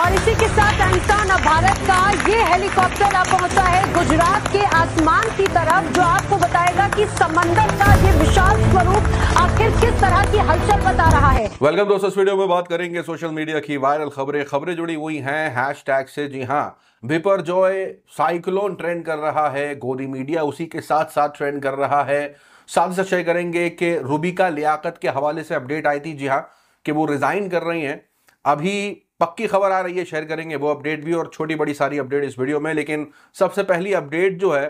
और इसी के साथ एमसान अब भारत का ये हेलीकॉप्टर अब पहुंचा है गुजरात के आसमान की तरफ जो आपको बताएगा कि समंदर का ये विशाल स्वरूप आखिर किस तरह की हलचल बता रहा है वेलकम दोस्तों वीडियो में बात करेंगे सोशल मीडिया की वायरल खबरें खबरें जुड़ी हुई हैं हैश टैग से जी हाँ भिपर जो है साइक्लोन ट्रेंड कर रहा है गोदी मीडिया उसी के साथ साथ ट्रेंड कर रहा है साथ साथ शेयर करेंगे कि रूबिका लियाकत के हवाले से अपडेट आई थी जी हाँ कि वो रिज़ाइन कर रही हैं अभी पक्की खबर आ रही है शेयर करेंगे वो अपडेट भी और छोटी बड़ी सारी अपडेट इस वीडियो में लेकिन सबसे पहली अपडेट जो है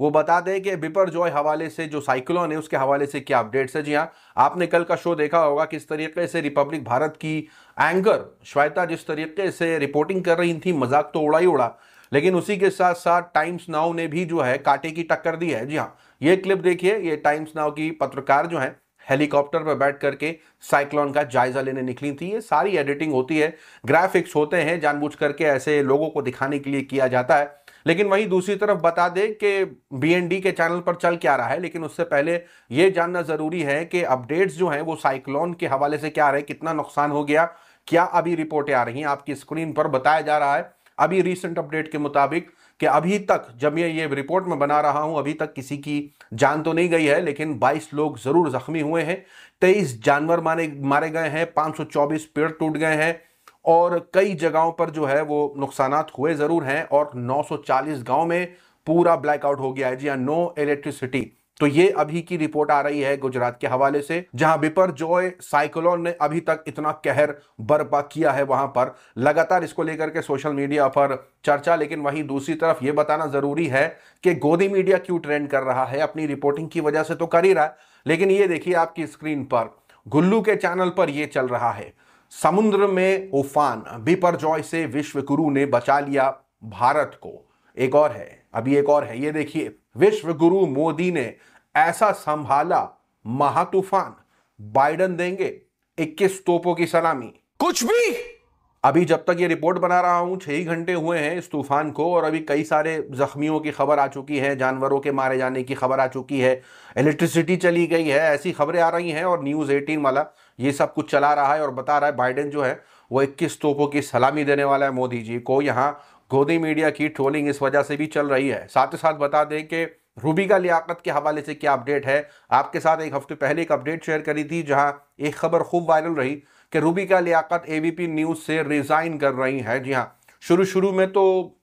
वो बता दें कि बिपर जॉय हवाले से जो साइक्लोन है उसके हवाले से क्या अपडेट्स है जी हाँ आपने कल का शो देखा होगा किस तरीके से रिपब्लिक भारत की एंकर श्वेता जिस तरीके से रिपोर्टिंग कर रही थी मजाक तो उड़ा ही उड़ा लेकिन उसी के साथ साथ टाइम्स नाउ ने भी जो है कांटे की टक्कर दी है जी हाँ ये क्लिप देखिए ये टाइम्स नाउ की पत्रकार जो है हेलीकॉप्टर पर बैठ करके साइक्लोन का जायजा लेने निकली थी ये सारी एडिटिंग होती है ग्राफिक्स होते हैं जानबूझ करके ऐसे लोगों को दिखाने के लिए किया जाता है लेकिन वहीं दूसरी तरफ बता दें कि बीएनडी के चैनल पर चल क्या रहा है लेकिन उससे पहले ये जानना ज़रूरी है कि अपडेट्स जो हैं वो साइक्लोन के हवाले से क्या आ रहे हैं कितना नुकसान हो गया क्या अभी रिपोर्टें आ रही हैं आपकी स्क्रीन पर बताया जा रहा है अभी रिसेंट अपडेट के मुताबिक कि अभी तक जब ये ये रिपोर्ट में बना रहा हूं अभी तक किसी की जान तो नहीं गई है लेकिन 22 लोग ज़रूर ज़ख्मी हुए हैं 23 जानवर मारे मारे गए हैं 524 पेड़ टूट गए हैं और कई जगहों पर जो है वो नुकसान हुए ज़रूर हैं और 940 गांव में पूरा ब्लैकआउट हो गया है जी हाँ नो इलेक्ट्रिसिटी तो ये अभी की रिपोर्ट आ रही है गुजरात के हवाले से जहां बिपर जॉय साइक्लोन ने अभी तक इतना कहर बर्पा किया है वहां पर लगातार इसको लेकर के सोशल मीडिया पर चर्चा लेकिन वहीं दूसरी तरफ ये बताना जरूरी है कि गोदी मीडिया क्यों ट्रेंड कर रहा है अपनी रिपोर्टिंग की वजह से तो कर ही रहा है लेकिन ये देखिए आपकी स्क्रीन पर गुल्लू के चैनल पर यह चल रहा है समुद्र में उफान बिपर जॉय से विश्व गुरु ने बचा लिया भारत को एक और है अभी एक और है ये देखिए विश्व गुरु मोदी ने ऐसा संभाला महातूफान बाइडन देंगे 21 तोपों की सलामी कुछ भी अभी जब तक ये रिपोर्ट बना रहा हूं छह घंटे हुए हैं इस तूफान को और अभी कई सारे जख्मियों की खबर आ चुकी है जानवरों के मारे जाने की खबर आ चुकी है इलेक्ट्रिसिटी चली गई है ऐसी खबरें आ रही हैं और न्यूज़ एटीन वाला ये सब कुछ चला रहा है और बता रहा है बाइडेन जो है वो इक्कीस तोपों की सलामी देने वाला है मोदी जी को यहाँ गोदी मीडिया की ट्रोलिंग इस वजह से भी चल रही है साथ ही साथ बता दें कि रूबी का लियाकत के हवाले से क्या अपडेट है आपके साथ एक हफ्ते पहले एक अपडेट शेयर करी थी जहां एक खबर खूब वायरल रही कि Rubika Liyaquat ABP News से रिज़ाइन कर रही है जी हाँ शुरू शुरू में तो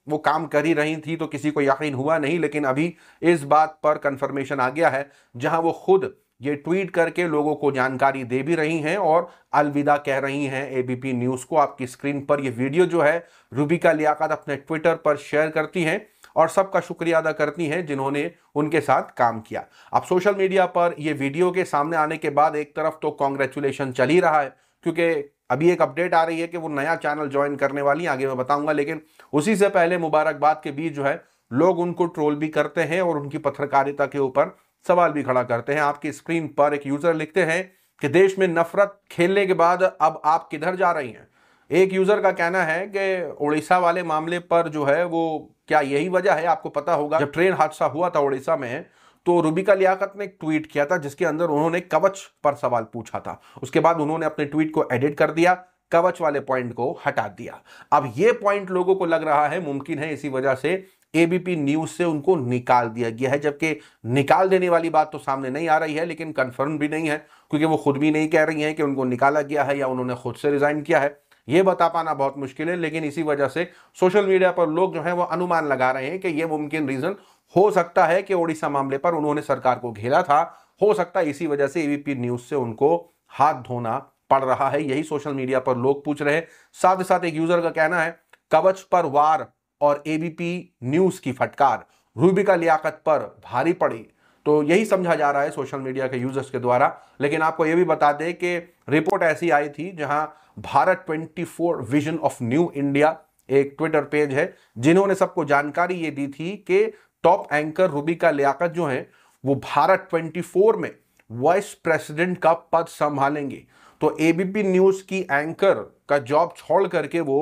वो काम कर ही रही थी तो किसी को यकीन हुआ नहीं लेकिन अभी इस बात पर कन्फर्मेशन आ गया है जहाँ वो खुद ये ट्वीट करके लोगों को जानकारी दे भी रही हैं और अलविदा कह रही हैं एबीपी न्यूज़ को आपकी स्क्रीन पर ये वीडियो जो है रूबिका लियाकत अपने ट्विटर पर शेयर करती हैं और सबका शुक्रिया अदा करती हैं जिन्होंने उनके साथ काम किया अब सोशल मीडिया पर ये वीडियो के सामने आने के बाद एक तरफ तो कॉन्ग्रेचुलेशन चल ही रहा है क्योंकि अभी एक अपडेट आ रही है कि वो नया चैनल ज्वाइन करने वाली आगे मैं बताऊंगा लेकिन उसी से पहले मुबारकबाद के बीच जो है लोग उनको ट्रोल भी करते हैं और उनकी पत्रकारिता के ऊपर सवाल भी खड़ा करते हैं आपकी स्क्रीन पर एक यूजर लिखते हैं कि देश में नफरत खेलने के बाद अब आप किधर जा रही हैं एक यूजर का कहना है कि उड़ीसा वाले मामले पर जो है वो क्या यही वजह है आपको पता होगा जब ट्रेन हादसा हुआ था उड़ीसा में तो रूबिका लियाकत ने एक ट्वीट किया था जिसके अंदर उन्होंने कवच पर सवाल पूछा था उसके बाद उन्होंने अपने ट्वीट को एडिट कर दिया कवच वाले पॉइंट को हटा दिया अब ये पॉइंट लोगों को लग रहा है मुमकिन है इसी वजह से एबीपी न्यूज से उनको निकाल दिया गया है जबकि निकाल देने वाली बात तो सामने नहीं आ रही है लेकिन कंफर्म भी नहीं है क्योंकि वो खुद भी नहीं कह रही हैं कि उनको निकाला गया है या उन्होंने खुद से रिजाइन किया है ये बता पाना बहुत मुश्किल है लेकिन इसी वजह से सोशल मीडिया पर लोग जो है वो अनुमान लगा रहे हैं कि ये मुमकिन रीजन हो सकता है कि ओडिशा मामले पर उन्होंने सरकार को घेरा था हो सकता है इसी वजह से एबीपी न्यूज से उनको हाथ धोना पड़ रहा है यही सोशल मीडिया पर लोग पूछ रहे हैं साथ ही साथ एक यूजर का कहना है कवच पर वार और एबीपी न्यूज़ की फटकार रूबिका लियाकत पर भारी पड़ी तो यही समझा जा रहा है सोशल मीडिया के यूजर्स के द्वारा लेकिन आपको यह भी बता दें कि रिपोर्ट ऐसी आई थी जहां Bharat 24 vision of New India एक ट्विटर पेज है जिन्होंने सबको जानकारी ये दी थी कि टॉप एंकर रूबिका लियाकत जो है वो भारत 24 में वाइस प्रेसिडेंट का पद संभालेंगे तो एबीपी न्यूज की एंकर का जॉब छोड़ करके वो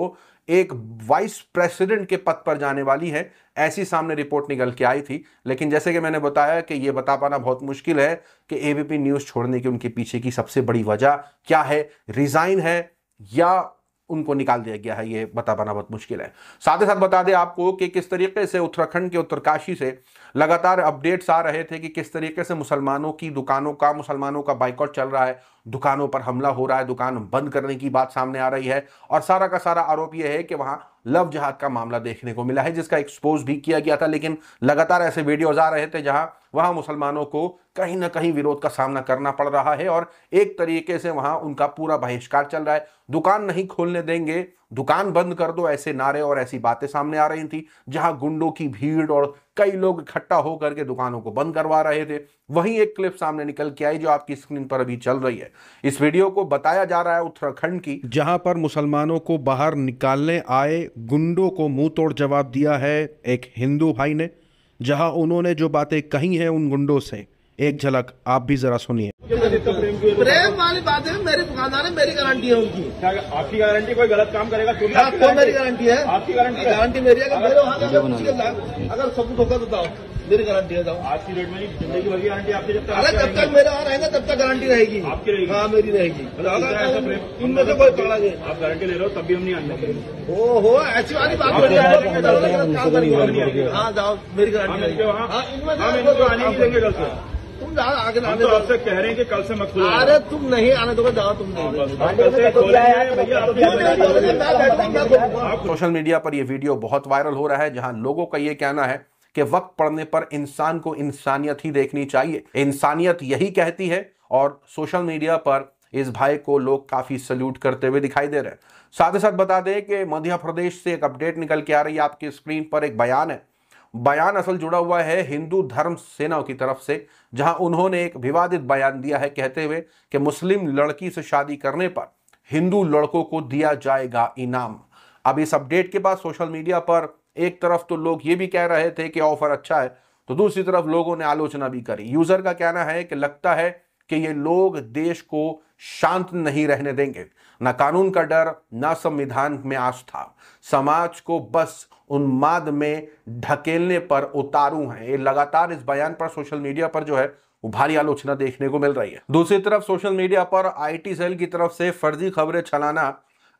एक वाइस प्रेसिडेंट के पद पर जाने वाली है ऐसी सामने रिपोर्ट निकल के आई थी लेकिन जैसे कि मैंने बताया कि यह बता पाना बहुत मुश्किल है कि एबीपी न्यूज़ छोड़ने की उनके पीछे की सबसे बड़ी वजह क्या है रिज़ाइन है या उनको निकाल दिया गया है ये बता पाना बहुत मुश्किल है साथ ही साथ बता दें आपको कि किस तरीके से उत्तराखंड के उत्तरकाशी से लगातार अपडेट्स आ रहे थे कि किस तरीके से मुसलमानों की दुकानों का मुसलमानों का बाइकआउट चल रहा है दुकानों पर हमला हो रहा है दुकान बंद करने की बात सामने आ रही है और सारा का सारा आरोप यह है कि वहां लव जहाद का मामला देखने को मिला है जिसका एक्सपोज भी किया गया था लेकिन लगातार ऐसे वीडियोज आ रहे थे जहां वहाँ मुसलमानों को कहीं ना कहीं विरोध का सामना करना पड़ रहा है और एक तरीके से वहाँ उनका पूरा बहिष्कार चल रहा है दुकान नहीं खोलने देंगे दुकान बंद कर दो ऐसे नारे और ऐसी बातें सामने आ रही थी जहाँ गुंडों की भीड़ और कई लोग इकट्ठा होकर के दुकानों को बंद करवा रहे थे वहीं एक क्लिप सामने निकल के आई जो आपकी स्क्रीन पर अभी चल रही है इस वीडियो को बताया जा रहा है उत्तराखंड की जहां पर मुसलमानों को बाहर निकालने आए गुंडों को मुंह तोड़ जवाब दिया है एक हिंदू भाई ने जहां उन्होंने जो बातें कही हैं उन गुंडों से एक झलक आप भी जरा सुनिए तो प्रेम वाली बात है मेरी दुकानदार है मेरी गारंटी है उनकी आपकी गारंटी कोई गलत काम करेगा तो आपको मेरी गारंटी है आपकी गारंटी गारंटी मेरी अगर मेरे धोखा अगर तो बताओ मेरी गारंटी देता हूँ आज की डेट में जिंदगी भर गारंटी आपके जब तक अरे जब तक मेरा आ रहेगा तब तक गारंटी रहेगी आपकी रहेगी हाँ मेरी रहेगी मतलब इनमें से कोई पकड़ा गया आप गारंटी ले रहे हो तभी हम नहीं आने ओ हो ऐसी वाली बात हाँ जाओ मेरी हाँ, गारंटी हाँ। इनमें से हाँ, आने देंगे कल से तुम जाओ आगे आने तो दो आपसे कह रहे हैं कि कल से मत खुला अरे तुम नहीं आने दो जाओ तुम तो सोशल मीडिया पर यह वीडियो बहुत वायरल हो रहा है जहां लोगों का ये कहना है कि वक्त पड़ने पर इंसान को इंसानियत ही देखनी चाहिए इंसानियत यही कहती है और सोशल मीडिया पर इस भाई को लोग काफ़ी सल्यूट करते हुए दिखाई दे रहे हैं साथ ही साथ बता दें कि मध्य प्रदेश से एक अपडेट निकल के आ रही है आपकी स्क्रीन पर एक बयान है बयान असल जुड़ा हुआ है हिंदू धर्म सेना की तरफ से जहां उन्होंने एक विवादित बयान दिया है कहते हुए कि मुस्लिम लड़की से शादी करने पर हिंदू लड़कों को दिया जाएगा इनाम अब इस अपडेट के बाद सोशल मीडिया पर एक तरफ तो लोग ये भी कह रहे थे कि ऑफर अच्छा है तो दूसरी तरफ लोगों ने आलोचना भी करी यूजर का कहना है कि लगता है कि ये लोग देश को शांत नहीं रहने देंगे ना कानून का डर ना संविधान में आस्था समाज को बस उन्माद में ढकेलने पर उतारू हैं ये लगातार इस बयान पर सोशल मीडिया पर जो है वो भारी आलोचना देखने को मिल रही है दूसरी तरफ सोशल मीडिया पर आईटी सेल की तरफ से फर्जी खबरें चलाना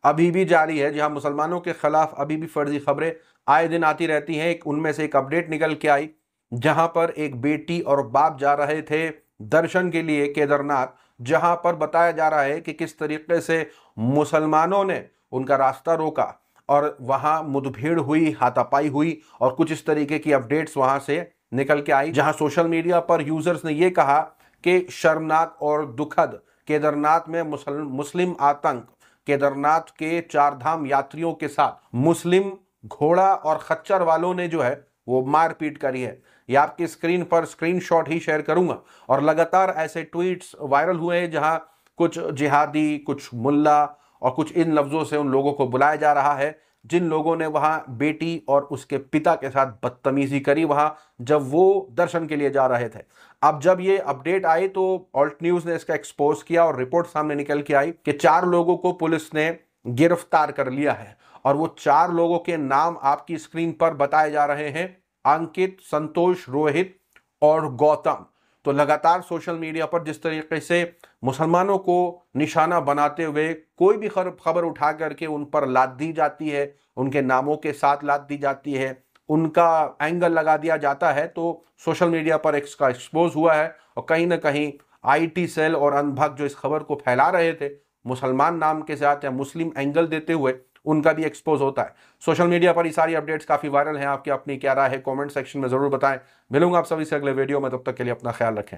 अभी भी जारी है जहां मुसलमानों के खिलाफ अभी भी फर्जी खबरें आए दिन आती रहती हैं एक उनमें से एक अपडेट निकल के आई जहां पर एक बेटी और बाप जा रहे थे दर्शन के लिए केदारनाथ जहां पर बताया जा रहा है कि किस तरीके से मुसलमानों ने उनका रास्ता रोका और वहां मुठभेड़ हुई हाथापाई हुई और कुछ इस तरीके की अपडेट्स वहां से निकल के आई जहां सोशल मीडिया पर यूजर्स ने यह कहा कि शर्मनाक और दुखद केदारनाथ में मुसल, मुस्लिम आतंक केदारनाथ के चारधाम यात्रियों के साथ मुस्लिम घोड़ा और खच्चर वालों ने जो है वो मारपीट करी है ये आपकी स्क्रीन पर स्क्रीनशॉट ही शेयर करूंगा और लगातार ऐसे ट्वीट्स वायरल हुए हैं जहां कुछ जिहादी कुछ मुल्ला और कुछ इन लफ्ज़ों से उन लोगों को बुलाया जा रहा है जिन लोगों ने वहाँ बेटी और उसके पिता के साथ बदतमीजी करी वहाँ जब वो दर्शन के लिए जा रहे थे अब जब ये अपडेट आई तो ऑल्ट न्यूज़ ने इसका एक्सपोज किया और रिपोर्ट सामने निकल के आई कि चार लोगों को पुलिस ने गिरफ्तार कर लिया है और वो चार लोगों के नाम आपकी स्क्रीन पर बताए जा रहे हैं अंकित संतोष रोहित और गौतम तो लगातार सोशल मीडिया पर जिस तरीके से मुसलमानों को निशाना बनाते हुए कोई भी खबर उठा करके उन पर लाद दी जाती है उनके नामों के साथ लाद दी जाती है उनका एंगल लगा दिया जाता है तो सोशल मीडिया पर इसका एक्सपोज हुआ है और कहीं ना कहीं आईटी सेल और अनभग जो इस खबर को फैला रहे थे मुसलमान नाम के साथ या मुस्लिम एंगल देते हुए उनका भी एक्सपोज होता है सोशल मीडिया पर ये सारी अपडेट्स काफ़ी वायरल हैं आपकी अपनी क्या राय है कमेंट सेक्शन में ज़रूर बताएं मिलूंगा आप सभी से अगले वीडियो में तब तक के लिए अपना ख्याल रखें